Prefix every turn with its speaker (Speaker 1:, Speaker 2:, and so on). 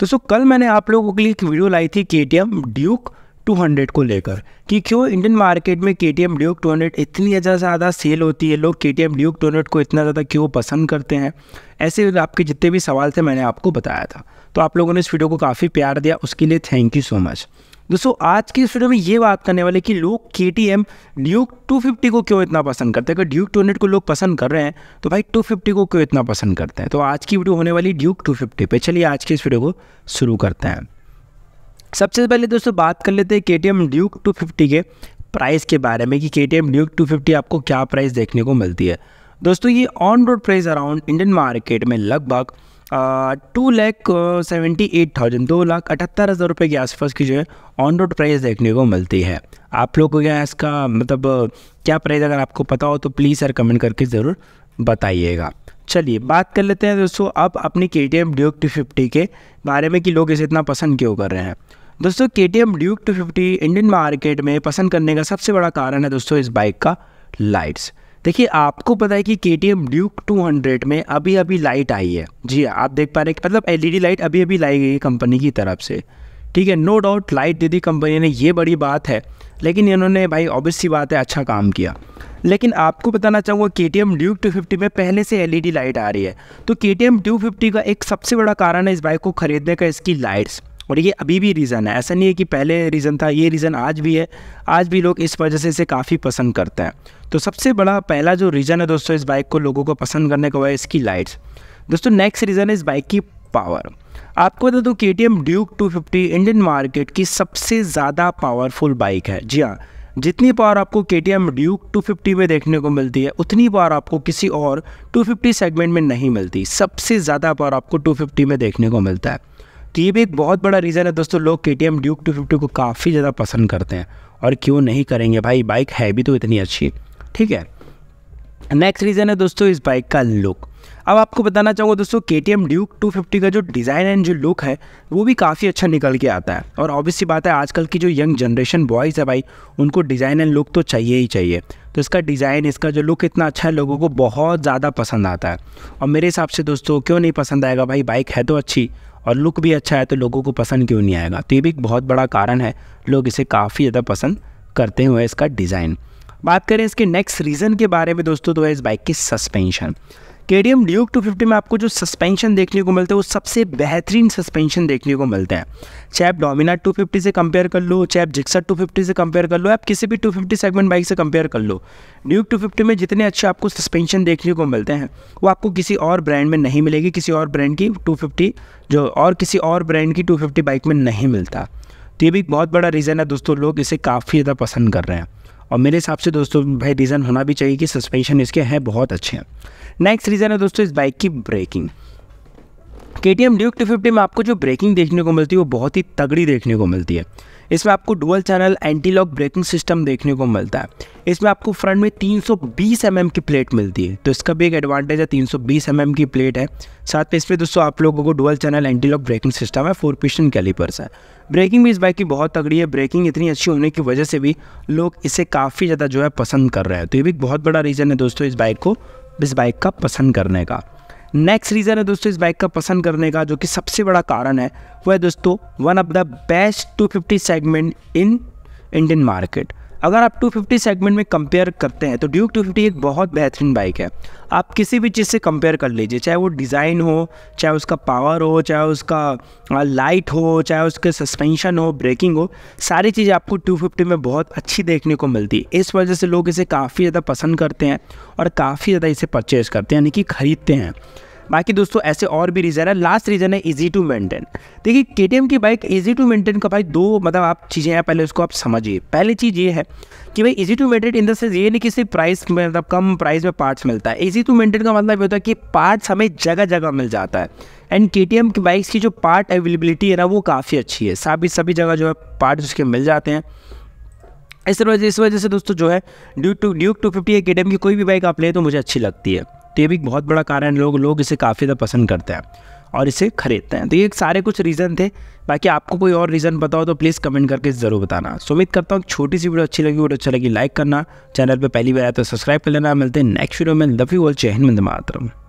Speaker 1: तो सो कल मैंने आप लोगों के लिए एक वीडियो लाई थी के ड्यूक 200 को लेकर कि क्यों इंडियन मार्केट में K T M Duke two hundred इतनी ज़्यादा ज़्यादा सेल होती है लोग K T M Duke two hundred को इतना ज़्यादा क्यों पसंद करते हैं ऐसे आपके जितने भी सवाल थे मैंने आपको बताया था तो आप लोगों ने इस वीडियो को काफ़ी प्यार दिया उसके लिए थैंक यू सो मच दोस्तों आज की इस वीडियो में ये बात करने वाले कि लोग K T M Duke two fifty को क्यों इतना पसंद करते हैं अगर ड्यूक टू हंड्रेड को लोग पसंद कर रहे हैं तो भाई टू फिफ्टी को क्यों इतना पसंद करते हैं तो आज की वीडियो होने वाली ड्यूक टू फिफ्टी पे चलिए आज की इस वीडियो को शुरू करते हैं सबसे पहले दोस्तों बात कर लेते हैं K T M Duke two fifty के प्राइस के बारे में कि K T M Duke two fifty आपको क्या प्राइस देखने को मिलती है दोस्तों ये on road price around Indian market में लगभग two lakh seventy eight thousand दो लाख अठहत्तर हज़ार रुपये के आसपास की जो है ऑन रोड प्राइस देखने को मिलती है आप लोग को क्या इसका मतलब क्या प्राइस अगर आपको पता हो तो प्लीज़ सर कमेंट करके ज़रूर बताइएगा चलिए बात कर लेते हैं दोस्तों अब अपनी K T M Duke two fifty के बारे में कि लोग इसे इतना पसंद क्यों कर रहे हैं दोस्तों K T M Duke two fifty Indian market में पसंद करने का सबसे बड़ा कारण है दोस्तों इस बाइक का लाइट्स देखिए आपको पता है कि K T M Duke two hundred में अभी अभी लाइट आई है जी हाँ, आप देख पा रहे हैं मतलब L E e D light अभी अभी लाई गई है कंपनी की तरफ से ठीक है नो डाउट लाइट दे दी कंपनी ने ये बड़ी बात है लेकिन इन्होंने भाई ऑब्वियस सी बात है अच्छा काम किया लेकिन आपको बताना चाहूँगा K T M Duke two fifty में पहले से एल ई डी लाइट आ रही है तो के टी एम ड्यू फिफ्टी का एक सबसे बड़ा कारण है इस बाइक को खरीदने का इसकी लाइट्स और ये अभी भी रीज़न है ऐसा नहीं है कि पहले रीज़न था ये रीज़न आज भी है आज भी लोग इस वजह से इसे काफ़ी पसंद करते हैं तो सबसे बड़ा पहला जो रीज़न है दोस्तों इस बाइक को लोगों को पसंद करने का वह है इसकी लाइट्स दोस्तों नेक्स्ट रीज़न है इस बाइक की पावर आपको बता दूँ K T M Duke two fifty Indian market की सबसे ज़्यादा पावरफुल बाइक है जी हाँ जितनी पावर आपको K T M Duke two fifty में देखने को मिलती है उतनी पावर आपको किसी और टू फिफ्टी सेगमेंट में नहीं मिलती सबसे ज़्यादा पावर आपको टू फिफ्टी में देखने को मिलता है तो ये भी एक बहुत बड़ा रीज़न है दोस्तों लोग K T M Duke two fifty को काफ़ी ज़्यादा पसंद करते हैं और क्यों नहीं करेंगे भाई बाइक है भी तो इतनी अच्छी ठीक है नेक्स्ट रीज़न है दोस्तों इस बाइक का लुक अब आपको बताना चाहूँगा दोस्तों K T M Duke two fifty का जो डिज़ाइन एंड जो लुक है वो भी काफ़ी अच्छा निकल के आता है और ऑब्वियसली बात है आजकल की जो यंग जनरेशन बॉयज़ है भाई उनको डिज़ाइन एंड लुक तो चाहिए ही चाहिए तो इसका डिज़ाइन इसका जो लुक इतना अच्छा है लोगों को बहुत ज़्यादा पसंद आता है और मेरे हिसाब से दोस्तों क्यों नहीं पसंद आएगा भाई बाइक है तो अच्छी और लुक भी अच्छा है तो लोगों को पसंद क्यों नहीं आएगा तो ये भी एक बहुत बड़ा कारण है लोग इसे काफ़ी ज़्यादा पसंद करते हुए इसका डिज़ाइन बात करें इसके नेक्स्ट रीज़न के बारे में दोस्तों तो है इस बाइक की suspension K D M Duke two fifty में आपको जो सस्पेंशन देखने को मिलता है वो सबसे बेहतरीन सस्पेंशन देखने को मिलता है चाहे आप डोमिना टू फिफ्टी से कंपेयर कर लो चाहे आप जिक्सर टू फिफ्टी से कंपेयर कर लो आप किसी भी टू फिफ्टी सेगमेंट बाइक से कंपेयर कर लो ड्यूक टू फिफ्टी में जितने अच्छे आपको सस्पेंशन देखने को मिलते हैं वो आपको किसी और ब्रांड में नहीं मिलेगी किसी और ब्रांड की टू फिफ्टी जो और किसी और ब्रांड की टू फिफ्टी बाइक में नहीं मिलता तो ये भी एक बहुत बड़ा रीज़न है दोस्तों लोग इसे काफ़ी ज़्यादा पसंद कर रहे हैं और मेरे हिसाब से दोस्तों भाई रीज़न होना भी चाहिए कि सस्पेंशन इसके हैं बहुत अच्छे हैं नेक्स्ट रीज़न है दोस्तों इस बाइक की braking K T M Duke two fifty में आपको जो ब्रेकिंग देखने को मिलती है वो बहुत ही तगड़ी देखने को मिलती है इसमें आपको dual channel anti lock braking system देखने को मिलता है इसमें आपको फ्रंट में 320 mm की प्लेट मिलती है तो इसका भी एक एडवांटेज है 320 mm की प्लेट है साथ में इसमें दोस्तों आप लोगों को dual channel anti lock braking system है फोर पिशन कैलिपर्स है ब्रेकिंग भी इस बाइक की बहुत तगड़ी है ब्रेकिंग इतनी अच्छी होने की वजह से भी लोग इसे काफ़ी ज़्यादा जो है पसंद कर रहे हैं तो ये भी एक बहुत बड़ा रीज़न है दोस्तों इस बाइक को इस बाइक का पसंद करने का नेक्स्ट रीज़न है दोस्तों इस बाइक का पसंद करने का जो कि सबसे बड़ा कारण है वो है दोस्तों one of the best 250 segment in Indian market अगर आप 250 सेगमेंट में कंपेयर करते हैं तो ड्यूक 250 एक बहुत बेहतरीन बाइक है आप किसी भी चीज़ से कंपेयर कर लीजिए चाहे वो डिज़ाइन हो चाहे उसका पावर हो चाहे उसका लाइट हो चाहे उसके सस्पेंशन हो ब्रेकिंग हो सारी चीज़ें आपको 250 में बहुत अच्छी देखने को मिलती है इस वजह से लोग इसे काफ़ी ज़्यादा पसंद करते हैं और काफ़ी ज़्यादा इसे परचेज़ करते हैं यानी कि ख़रीदते हैं बाकी दोस्तों ऐसे और भी रीज़न है लास्ट रीज़न है ईजी टू मेंटेन देखिए के की बाइक ईजी टू मेंटेन का भाई दो मतलब आप चीज़ें हैं पहले उसको आप समझिए पहली चीज़ ये है कि भाई easy to maintain in the sense ये नहीं कि सिर्फ प्राइस मतलब कम प्राइस में पार्ट्स मिलता है ईजी टू मेंटेन का मतलब ये होता है कि पार्ट्स हमें जगह जगह मिल जाता है एंड के टी एम की बाइक्स की जो पार्ट अवेलेबिलिटी है ना वो काफ़ी अच्छी है सभी सभी जगह जो है पार्ट्स उसके मिल जाते हैं इस वजह इस वजह से दोस्तों जो है due to Duke two fifty या के टी एम की कोई भी बाइक आप लें तो मुझे अच्छी लगती है तो ये भी बहुत बड़ा कारण लोग लोग इसे काफ़ी ज़्यादा पसंद करते हैं और इसे खरीदते हैं तो ये सारे कुछ रीज़न थे बाकी आपको कोई और रीज़न पता हो तो प्लीज़ कमेंट करके ज़रूर बताना सुमित उम्मीद करता हूँ छोटी सी वीडियो अच्छी लगी वीडियो अच्छी लगी लाइक करना चैनल पर पहली बार आया तो सब्सक्राइब कर लेना मिलते हैं नेक्स्ट वीडियो में लव यू ऑल चैन मंद मातरम